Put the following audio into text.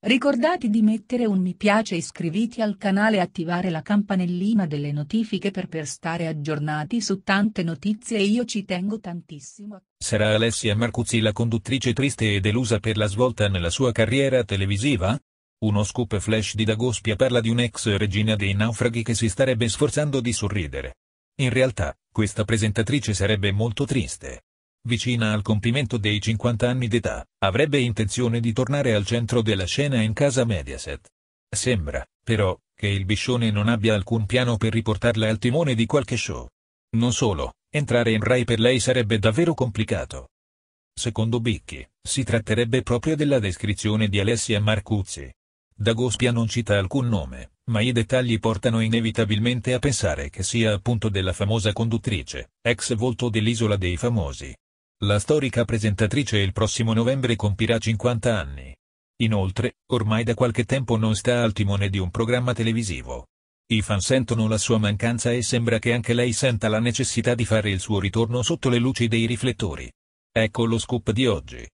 Ricordate di mettere un mi piace e iscriviti al canale e attivare la campanellina delle notifiche per per stare aggiornati su tante notizie e io ci tengo tantissimo. Sarà Alessia Marcuzzi la conduttrice triste e delusa per la svolta nella sua carriera televisiva? Uno scoop flash di Dagospia parla di un'ex regina dei naufraghi che si starebbe sforzando di sorridere. In realtà, questa presentatrice sarebbe molto triste vicina al compimento dei 50 anni d'età, avrebbe intenzione di tornare al centro della scena in casa Mediaset. Sembra, però, che il Biscione non abbia alcun piano per riportarla al timone di qualche show. Non solo, entrare in Rai per lei sarebbe davvero complicato. Secondo Bicchi, si tratterebbe proprio della descrizione di Alessia Marcuzzi. Dagospia non cita alcun nome, ma i dettagli portano inevitabilmente a pensare che sia appunto della famosa conduttrice, ex volto dell'Isola dei Famosi, la storica presentatrice il prossimo novembre compirà 50 anni. Inoltre, ormai da qualche tempo non sta al timone di un programma televisivo. I fan sentono la sua mancanza e sembra che anche lei senta la necessità di fare il suo ritorno sotto le luci dei riflettori. Ecco lo scoop di oggi.